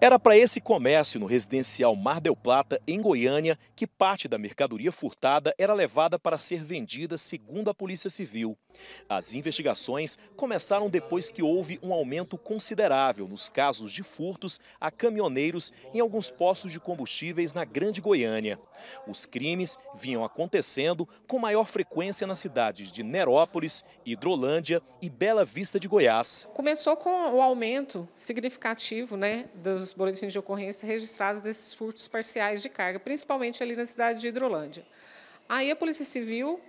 Era para esse comércio no residencial Mar del Plata, em Goiânia, que parte da mercadoria furtada era levada para ser vendida, segundo a Polícia Civil. As investigações começaram depois que houve um aumento considerável nos casos de furtos a caminhoneiros em alguns postos de combustíveis na Grande Goiânia. Os crimes vinham acontecendo com maior frequência nas cidades de Nerópolis, Hidrolândia e Bela Vista de Goiás. Começou com o aumento significativo né, dos boletins de ocorrência registrados desses furtos parciais de carga, principalmente ali na cidade de Hidrolândia. Aí a Polícia Civil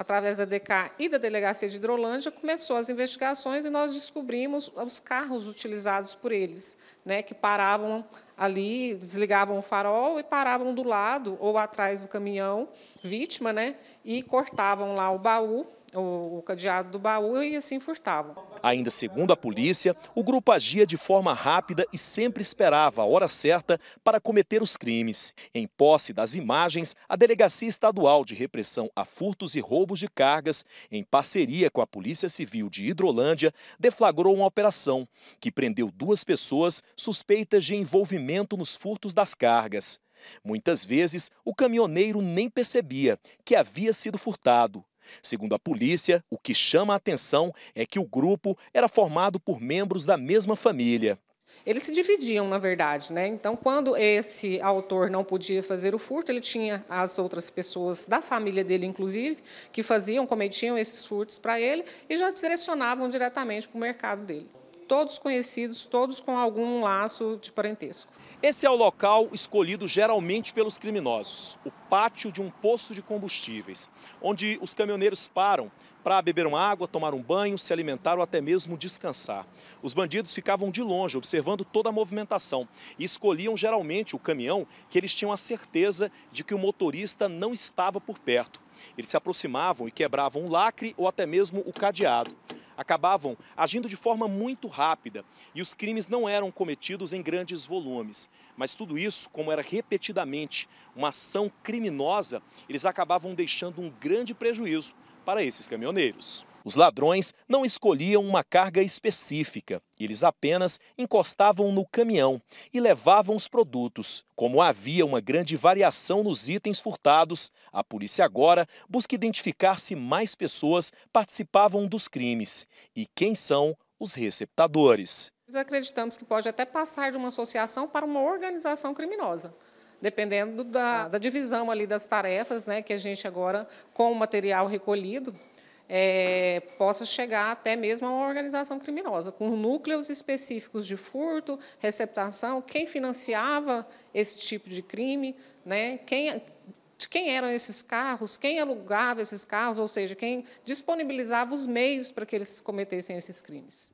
através da DK e da Delegacia de Hidrolândia, começou as investigações e nós descobrimos os carros utilizados por eles, né, que paravam ali, desligavam o farol e paravam do lado ou atrás do caminhão vítima, né, e cortavam lá o baú o, o cadeado do baú e assim furtavam. Ainda segundo a polícia, o grupo agia de forma rápida e sempre esperava a hora certa para cometer os crimes. Em posse das imagens, a Delegacia Estadual de Repressão a Furtos e Roubos de Cargas, em parceria com a Polícia Civil de Hidrolândia, deflagrou uma operação que prendeu duas pessoas suspeitas de envolvimento nos furtos das cargas. Muitas vezes, o caminhoneiro nem percebia que havia sido furtado. Segundo a polícia, o que chama a atenção é que o grupo era formado por membros da mesma família. Eles se dividiam, na verdade, né? Então, quando esse autor não podia fazer o furto, ele tinha as outras pessoas da família dele, inclusive, que faziam, cometiam esses furtos para ele e já direcionavam diretamente para o mercado dele todos conhecidos, todos com algum laço de parentesco. Esse é o local escolhido geralmente pelos criminosos, o pátio de um posto de combustíveis, onde os caminhoneiros param para beber uma água, tomar um banho, se alimentar ou até mesmo descansar. Os bandidos ficavam de longe, observando toda a movimentação e escolhiam geralmente o caminhão que eles tinham a certeza de que o motorista não estava por perto. Eles se aproximavam e quebravam um lacre ou até mesmo o cadeado acabavam agindo de forma muito rápida e os crimes não eram cometidos em grandes volumes. Mas tudo isso, como era repetidamente uma ação criminosa, eles acabavam deixando um grande prejuízo para esses caminhoneiros. Os ladrões não escolhiam uma carga específica, eles apenas encostavam no caminhão e levavam os produtos. Como havia uma grande variação nos itens furtados, a polícia agora busca identificar se mais pessoas participavam dos crimes e quem são os receptadores. Nós acreditamos que pode até passar de uma associação para uma organização criminosa dependendo da, da, divisão ali das tarefas, né, que a gente agora, com o material recolhido, é, possa chegar até mesmo a uma organização criminosa, com núcleos específicos de furto, receptação, quem financiava esse tipo de crime, né, quem, é, de quem eram esses carros, quem alugava esses carros, ou seja, quem disponibilizava os meios para que eles cometessem esses crimes.